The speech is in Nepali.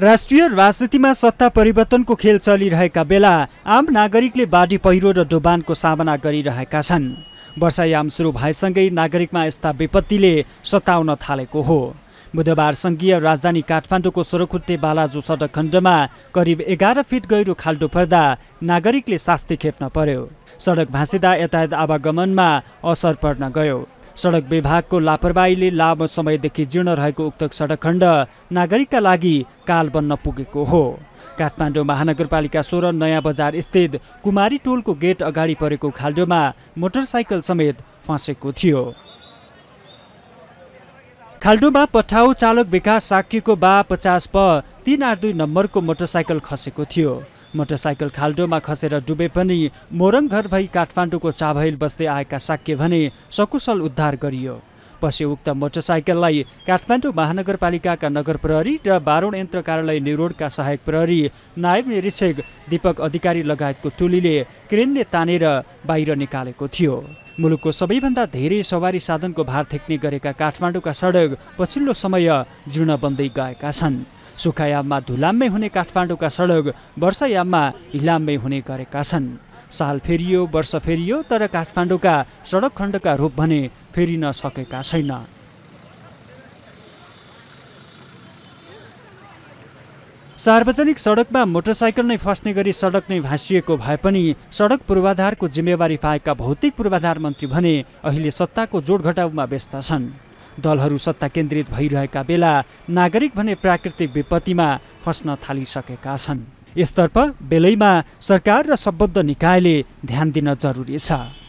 राष्ट्रिय राजनीतिमा सत्ता परिवर्तनको खेल चलिरहेका बेला आम नागरिकले बाढी पहिरो र डोबानको सामना गरिरहेका छन् वर्षायाम सुरु भएसँगै नागरिकमा यस्ता विपत्तिले सताउन थालेको हो बुधबार सङ्घीय राजधानी काठमाडौँको सोरखुट्टे बालाजु सडक खण्डमा करिब एघार फिट गहिरो खाल्डो पर्दा नागरिकले शास्ति खेप्न पर्यो सडक भाँसिँदा यातायात आवागमनमा असर पर्न गयो सडक विभागको लापरवाहीले लामो समयदेखि जीर्ण रहेको उक्त सडक खण्ड नागरिकका लागि काल बन्न पुगेको हो काठमाडौँ महानगरपालिका सोह्र नयाँ बजार स्थित कुमारी टोलको गेट अगाडि परेको खाल्डोमा मोटरसाइकल समेत फँसेको थियो खाल्डोमा पठाउ चालक विकास साक्यको बा पचास प तिन आठ दुई नम्बरको मोटरसाइकल खसेको थियो मोटरसाइकल खाल्डोमा खसेर डुबे पनि मोरङ घर भई काठमाडौँको चाभैल बस्दै आएका साक्य भने सकुशल उद्धार गरियो पछि उक्त मोटरसाइकललाई काठमाडौँ महानगरपालिकाका नगर प्रहरी र बारुण यन्त्र कार्यालय निरोडका सहायक प्रहरी नायब निरीक्षक दीपक अधिकारी लगायतको टोलीले क्रेनले तानेर बाहिर निकालेको थियो मुलुकको सबैभन्दा धेरै सवारी साधनको भार थेक्ने गरेका काठमाडौँका सडक पछिल्लो समय जीर्ण बन्दै गएका छन् सुक्खायाममा धुलाममै हुने काठमाडौँका सडक वर्षायाममा हिलाममै हुने गरेका छन् साल फेरियो वर्ष फेरियो तर काठमाडौँका सडक खण्डका रूप भने फेरिन सकेका छैन सार्वजनिक सडकमा मोटरसाइकल नै फस्ने गरी सडक नै भाँसिएको भए पनि सडक पूर्वाधारको जिम्मेवारी पाएका भौतिक पूर्वाधार मन्त्री भने अहिले सत्ताको जोड घटाउमा व्यस्त छन् दलहरू सत्ता केन्द्रित भइरहेका बेला नागरिक भने प्राकृतिक विपत्तिमा फस्न थालिसकेका छन् यसतर्फ बेलैमा सरकार र सम्बद्ध निकायले ध्यान दिन जरुरी छ